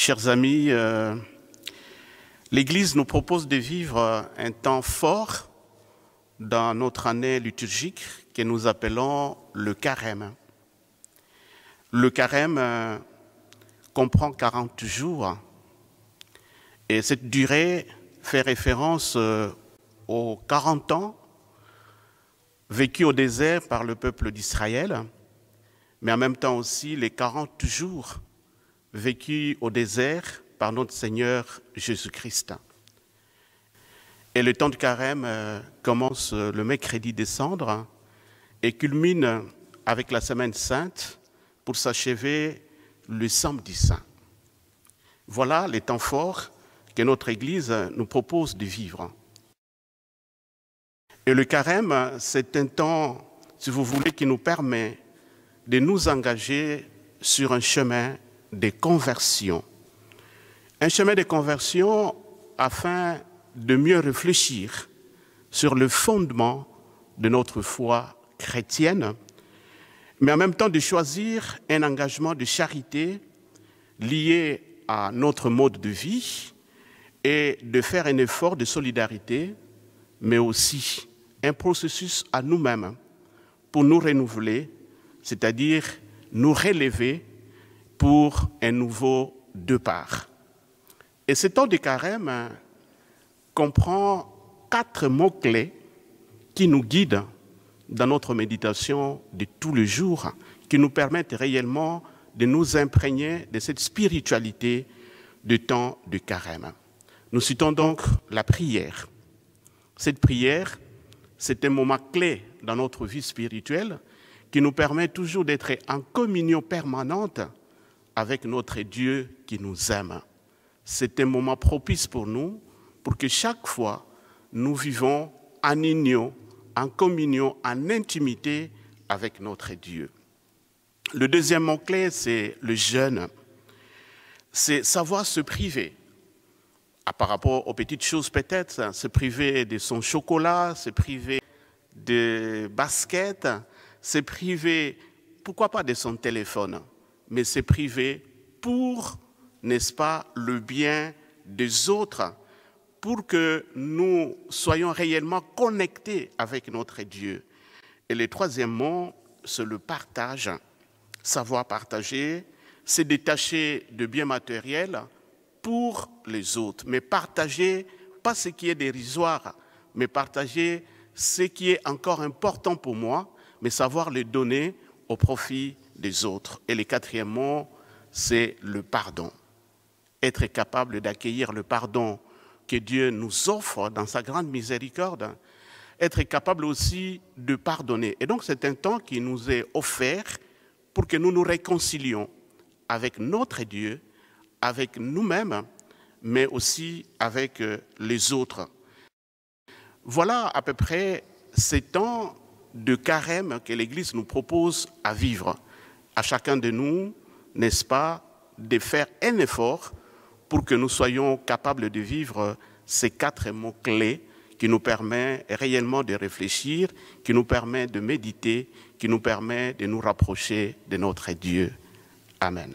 Chers amis, euh, l'Église nous propose de vivre un temps fort dans notre année liturgique que nous appelons le carême. Le carême euh, comprend 40 jours et cette durée fait référence euh, aux 40 ans vécus au désert par le peuple d'Israël, mais en même temps aussi les 40 jours vécu au désert par notre Seigneur Jésus-Christ. Et le temps du carême euh, commence euh, le mercredi cendres et culmine avec la semaine sainte pour s'achever le samedi saint. Voilà les temps forts que notre Église nous propose de vivre. Et le carême, c'est un temps, si vous voulez, qui nous permet de nous engager sur un chemin des conversions. Un chemin de conversion afin de mieux réfléchir sur le fondement de notre foi chrétienne, mais en même temps de choisir un engagement de charité lié à notre mode de vie et de faire un effort de solidarité, mais aussi un processus à nous-mêmes pour nous renouveler, c'est-à-dire nous relever pour un nouveau départ. Et ce temps du carême hein, comprend quatre mots-clés qui nous guident dans notre méditation de tous les jours, qui nous permettent réellement de nous imprégner de cette spiritualité du temps de carême. Nous citons donc la prière. Cette prière, c'est un moment clé dans notre vie spirituelle qui nous permet toujours d'être en communion permanente avec notre Dieu qui nous aime. C'est un moment propice pour nous, pour que chaque fois, nous vivons en union, en communion, en intimité avec notre Dieu. Le deuxième mot-clé, c'est le jeûne. C'est savoir se priver. Ah, par rapport aux petites choses peut-être, hein, se priver de son chocolat, se priver de baskets, se priver, pourquoi pas, de son téléphone mais c'est privé pour, n'est-ce pas, le bien des autres, pour que nous soyons réellement connectés avec notre Dieu. Et le troisième mot, c'est le partage. Savoir partager, c'est détacher de biens matériels pour les autres, mais partager pas ce qui est dérisoire, mais partager ce qui est encore important pour moi, mais savoir le donner au profit et le quatrième mot, c'est le pardon. Être capable d'accueillir le pardon que Dieu nous offre dans sa grande miséricorde. Être capable aussi de pardonner. Et donc c'est un temps qui nous est offert pour que nous nous réconcilions avec notre Dieu, avec nous-mêmes, mais aussi avec euh, les autres. Voilà à peu près ces temps de carême que l'Église nous propose à vivre à chacun de nous, n'est-ce pas, de faire un effort pour que nous soyons capables de vivre ces quatre mots-clés qui nous permettent réellement de réfléchir, qui nous permettent de méditer, qui nous permettent de nous rapprocher de notre Dieu. Amen.